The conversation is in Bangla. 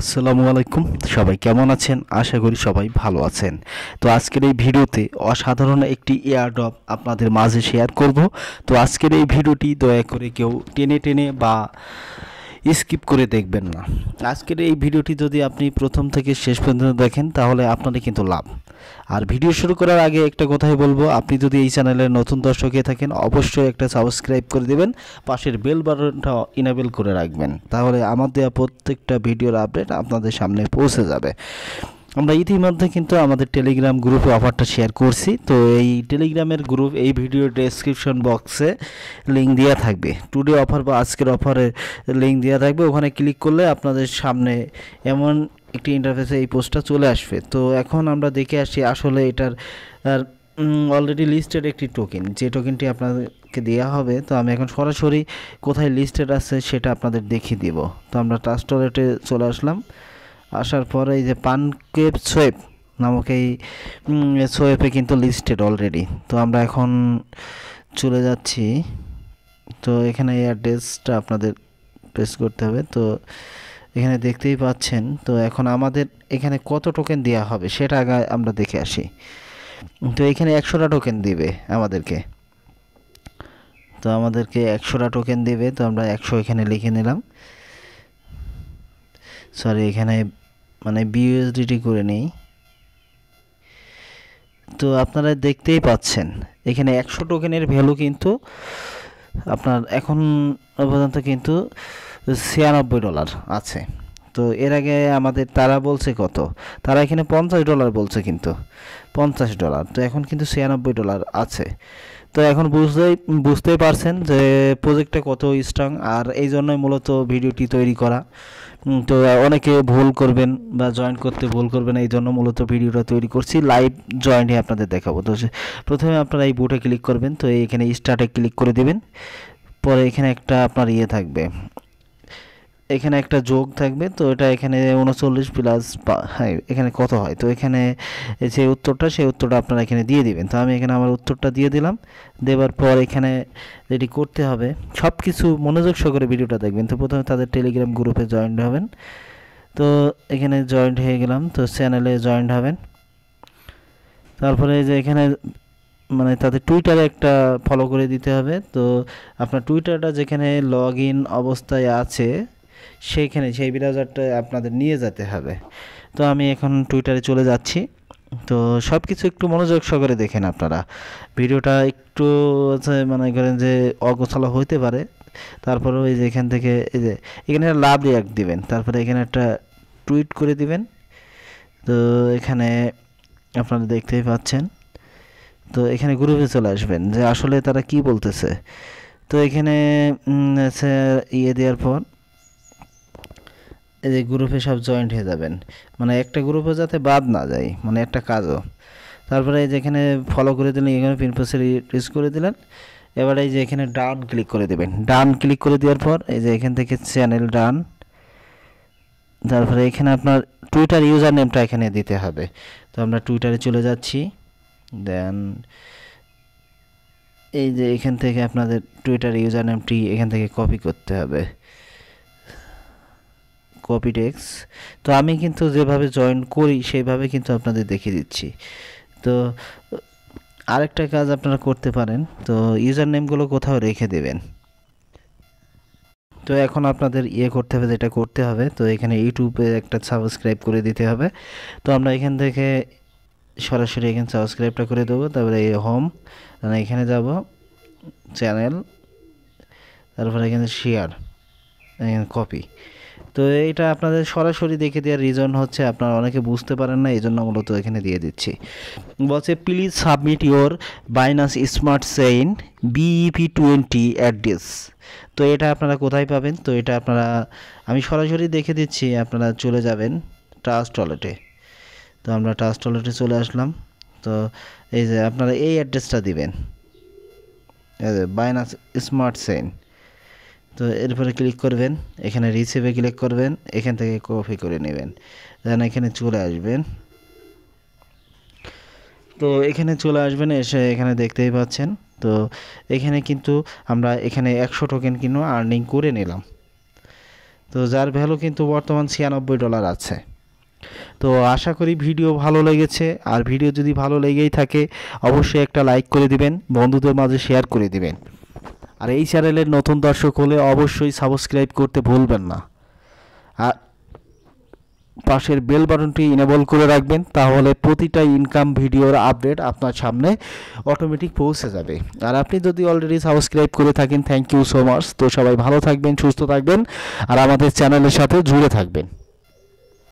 আসসালামু আলাইকুম সবাই কেমন আছেন আশা করি সবাই ভালো আছেন তো আজকের এই ভিডিওতে অসাধারণ একটি এয়ারড্রপ আপনাদের মাঝে শেয়ার করব তো আজকের এই ভিডিওটি দয়া করে কেউ টেনে টেনে বা স্কিপ করে দেখবেন না আজকের এই ভিডিওটি যদি আপনি প্রথম থেকে শেষ পর্যন্ত দেখেন তাহলে আপনারই কিন্তু লাভ আর ভিডিও শুরু করার আগে একটা কথাই বলবো আপনি যদি এই চ্যানেলের নতুন দর্শক হয়ে থাকেন অবশ্যই একটা সাবস্ক্রাইব করে দেবেন পাশের বেল বাটনটা ইনেবল করে রাখবেন তাহলে আমার দেওয়া প্রত্যেকটা ভিডিওর আপডেট আপনাদের সামনে পৌঁছে যাবে আমরা ইতিমধ্যে কিন্তু আমাদের টেলিগ্রাম গ্রুপে অফারটা শেয়ার করছি তো এই টেলিগ্রামের গ্রুপ এই ভিডিও ডেসক্রিপশন বক্সে লিঙ্ক দেওয়া থাকবে টুডে অফার বা আজকের অফারের লিঙ্ক দেওয়া থাকবে ওখানে ক্লিক করলে আপনাদের সামনে এমন একটি ইন্টারফেসে এই পোস্টটা চলে আসবে তো এখন আমরা দেখে আসি আসলে এটার অলরেডি লিস্টেড একটি টোকেন যে টোকেনটি আপনাদেরকে দেওয়া হবে তো আমি এখন সরাসরি কোথায় লিস্টেড আছে সেটা আপনাদের দেখিয়ে দিব তো আমরা ট্রাস্ট ওয়ালেটে চলে আসলাম আসার পরে এই যে পানকেপ সোয়েব নামক এই সোয়েপে কিন্তু লিস্টেড অলরেডি তো আমরা এখন চলে যাচ্ছি তো এখানে এই অ্যাড্রেসটা আপনাদের প্রেস করতে হবে তো এখানে দেখতেই পাচ্ছেন তো এখন আমাদের এখানে কত টোকেন দেওয়া হবে সেটা আগে আমরা দেখে আসি তো এখানে একশোটা টোকেন দিবে আমাদেরকে তো আমাদেরকে একশোটা টোকেন দেবে তো আমরা একশো এখানে লিখে নিলাম সরি এখানে মানে বিউএসডিটি করে নেই তো আপনারা দেখতেই পাচ্ছেন এখানে একশো টোকেনের ভ্যালু কিন্তু আপনার এখন পর্যন্ত কিন্তু ছিয়ানব্বই ডলার আছে তো এর আগে আমাদের তারা বলছে কত তারা এখানে পঞ্চাশ ডলার বলছে কিন্তু পঞ্চাশ ডলার তো এখন কিন্তু ছিয়ানব্বই ডলার আছে তো এখন বুঝতেই বুঝতেই পারছেন যে প্রজেক্টটা কত স্ট্রং আর এই জন্যই মূলত ভিডিওটি তৈরি করা তো অনেকে ভুল করবেন বা জয়েন করতে ভুল করবেন এই জন্য মূলত ভিডিওটা তৈরি করছি লাইভ জয়েন্টে আপনাদের দেখাবো তো প্রথমে আপনারা এই বুটে ক্লিক করবেন তো এখানে স্টার্টে ক্লিক করে দেবেন পরে এখানে একটা আপনার ইয়ে থাকবে এখানে একটা যোগ থাকবে তো এটা এখানে উনচল্লিশ প্লাস হ্যাঁ এখানে কত হয় তো এখানে যে উত্তরটা সেই উত্তরটা আপনারা এখানে দিয়ে দিবেন তো আমি এখানে আমার উত্তরটা দিয়ে দিলাম দেওয়ার পর এখানে যেটি করতে হবে সব কিছু মনোযোগ সহকারে ভিডিওটা দেখবেন তো প্রথমে তাদের টেলিগ্রাম গ্রুপে জয়েন্ট হবেন তো এখানে জয়েন্ট হয়ে গেলাম তো চ্যানেলে জয়েন্ট হবেন তারপরে যে এখানে মানে তাদের টুইটারে একটা ফলো করে দিতে হবে তো আপনার টুইটারটা যেখানে লগ ইন অবস্থায় আছে সেইখানে সেই ব্রাউজারটা আপনাদের নিয়ে যেতে হবে তো আমি এখন টুইটারে চলে যাচ্ছি তো সব কিছু একটু মনোযোগ সহকারে দেখেন আপনারা ভিডিওটা একটু মানে করেন যে অগোছালো হইতে পারে তারপরে ওই যে এখান থেকে এই যে এখানে লাভ রিয়াক্ট দিবেন তারপরে এখানে একটা টুইট করে দিবেন তো এখানে আপনারা দেখতেই পাচ্ছেন তো এখানে গ্রুপে চলে আসবেন যে আসলে তারা কি বলতেছে তো এখানে ইয়ে দেওয়ার পর এই যে গ্রুপে সব জয়েন্ট হয়ে যাবেন মানে একটা গ্রুপে যাতে বাদ না যায় মানে একটা কাজও তারপরে যেখানে ফলো করে দিলেন এখানে পিনপোসে রিচ করে দিলেন এবারে এই যে এখানে ডান ক্লিক করে দেবেন ডান ক্লিক করে দেওয়ার পর এই যে এখান থেকে চ্যানেল ডান তারপরে এখানে আপনার টুইটার ইউজার নেমটা এখানে দিতে হবে তো আমরা টুইটারে চলে যাচ্ছি দেন এই যে এখান থেকে আপনাদের টুইটার ইউজার নেমটি এখান থেকে কপি করতে হবে কপি ডেক্স তো আমি কিন্তু যেভাবে জয়েন করি সেইভাবে কিন্তু আপনাদের দেখিয়ে দিচ্ছি তো আরেকটা কাজ আপনারা করতে পারেন তো ইউজার নেমগুলো কোথাও রেখে দেবেন তো এখন আপনাদের ইয়ে করতে হবে যেটা করতে হবে তো এখানে ইউটিউবে একটা সাবস্ক্রাইব করে দিতে হবে তো আমরা এখান থেকে সরাসরি এখানে সাবস্ক্রাইবটা করে দেবো তারপরে হোম মানে এখানে যাব চ্যানেল তারপরে এখানে শেয়ার এখানে কপি তো এটা আপনাদের সরাসরি দেখে দেওয়ার রিজন হচ্ছে আপনারা অনেকে বুঝতে পারেন না এই জন্য মূলত এখানে দিয়ে দিচ্ছি বলছে please submit your Binance smart chain BEP twenty address তো এটা আপনারা কোথায় পাবেন তো এটা আপনারা আমি সরাসরি দেখে দিচ্ছি আপনারা চলে যাবেন ট্রাস্ট ওয়ালেটে তো আমরা ট্রাস্ট ওয়ালেটে চলে আসলাম তো এই যে আপনারা এই অ্যাড্রেসটা দিবেন বাইনাস স্মার্ট সেইন তো এরপরে ক্লিক করবেন এখানে রিসিভে ক্লিক করবেন এখান থেকে কপি করে নেবেন দেন এখানে চলে আসবেন তো এখানে চলে আসবেন এসে এখানে দেখতেই পাচ্ছেন তো এখানে কিন্তু আমরা এখানে একশো টোকেন কিন্তু আর্নিং করে নিলাম তো যার ভ্যালু কিন্তু বর্তমান ছিয়ানব্বই ডলার আছে তো আশা করি ভিডিও ভালো লেগেছে আর ভিডিও যদি ভালো লেগেই থাকে অবশ্যই একটা লাইক করে দিবেন বন্ধুদের মাঝে শেয়ার করে দিবেন আর এই চ্যানেলের নতুন দর্শক হলে অবশ্যই সাবস্ক্রাইব করতে ভুলবেন না আর পাশের বেল বাটনটি ইনেবল করে রাখবেন তাহলে প্রতিটা ইনকাম ভিডিওর আপডেট আপনার সামনে অটোমেটিক পৌঁছে যাবে আর আপনি যদি অলরেডি সাবস্ক্রাইব করে থাকেন থ্যাংক ইউ সো মাচ তো সবাই ভালো থাকবেন সুস্থ থাকবেন আর আমাদের চ্যানেলের সাথে জুড়ে থাকবেন